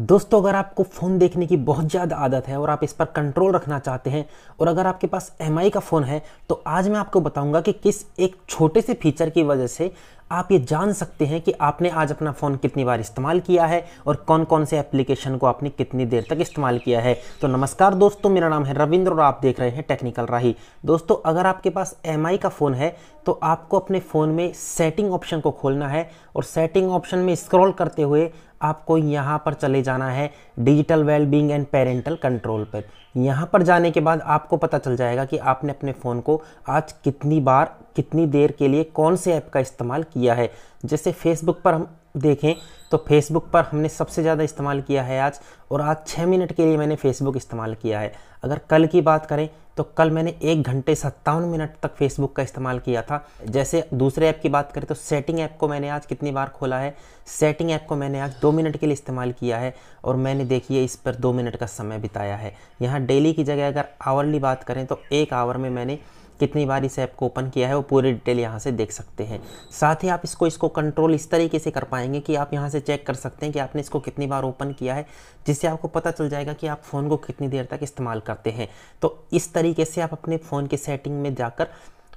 दोस्तों अगर आपको फ़ोन देखने की बहुत ज़्यादा आदत है और आप इस पर कंट्रोल रखना चाहते हैं और अगर आपके पास एम का फ़ोन है तो आज मैं आपको बताऊंगा कि किस एक छोटे से फीचर की वजह से आप ये जान सकते हैं कि आपने आज अपना फ़ोन कितनी बार इस्तेमाल किया है और कौन कौन से एप्लीकेशन को आपने कितनी देर तक इस्तेमाल किया है तो नमस्कार दोस्तों मेरा नाम है रविंद्र और आप देख रहे हैं टेक्निकल राही दोस्तों अगर आपके पास एम का फ़ोन है तो आपको अपने फ़ोन में सेटिंग ऑप्शन को खोलना है और सेटिंग ऑप्शन में स्क्रॉल करते हुए आपको यहाँ पर चले जाना है digital wellbeing and parental control पर यहाँ पर जाने के बाद आपको पता चल जाएगा कि आपने अपने फ़ोन को आज कितनी बार कितनी देर के लिए कौन से ऐप का इस्तेमाल किया है जैसे फेसबुक पर हम देखें तो फेसबुक पर हमने सबसे ज़्यादा इस्तेमाल किया है आज और आज छः मिनट के लिए मैंने फेसबुक इस्तेमाल किया है अगर कल की बात करें तो कल मैंने एक घंटे सत्तावन मिनट तक फेसबुक का इस्तेमाल किया था जैसे दूसरे ऐप की बात करें तो सेटिंग ऐप को मैंने आज कितनी बार खोला है सेटिंग ऐप को मैंने आज दो मिनट के लिए इस्तेमाल किया है और मैंने देखिए इस पर दो मिनट का समय बिताया है यहाँ डेली की जगह अगर आवरली बात करें तो एक आवर में मैंने कितनी बार इस ऐप को ओपन किया है वो पूरी डिटेल यहाँ से देख सकते हैं साथ ही आप इसको इसको कंट्रोल इस तरीके से कर पाएंगे कि आप यहाँ से चेक कर सकते हैं कि आपने इसको कितनी बार ओपन किया है जिससे आपको पता चल जाएगा कि आप फ़ोन को कितनी देर तक इस्तेमाल करते हैं तो इस तरीके से आप अपने फ़ोन की सेटिंग में जाकर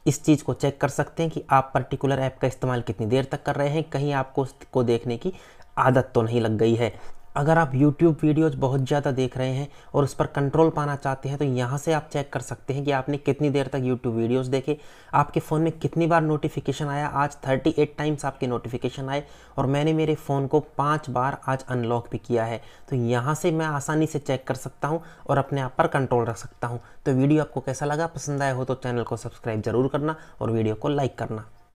इस चीज़ को चेक कर सकते हैं कि आप पर्टिकुलर ऐप का इस्तेमाल कितनी देर तक कर रहे हैं कहीं आपको उसको देखने की आदत तो नहीं लग गई है अगर आप YouTube वीडियोस बहुत ज़्यादा देख रहे हैं और उस पर कंट्रोल पाना चाहते हैं तो यहाँ से आप चेक कर सकते हैं कि आपने कितनी देर तक YouTube वीडियोस देखे आपके फ़ोन में कितनी बार नोटिफिकेशन आया आज 38 टाइम्स आपके नोटिफिकेशन आए और मैंने मेरे फ़ोन को पाँच बार आज अनलॉक भी किया है तो यहाँ से मैं आसानी से चेक कर सकता हूँ और अपने आप पर कंट्रोल रख सकता हूँ तो वीडियो आपको कैसा लगा पसंद आया हो तो चैनल को सब्सक्राइब ज़रूर करना और वीडियो को लाइक करना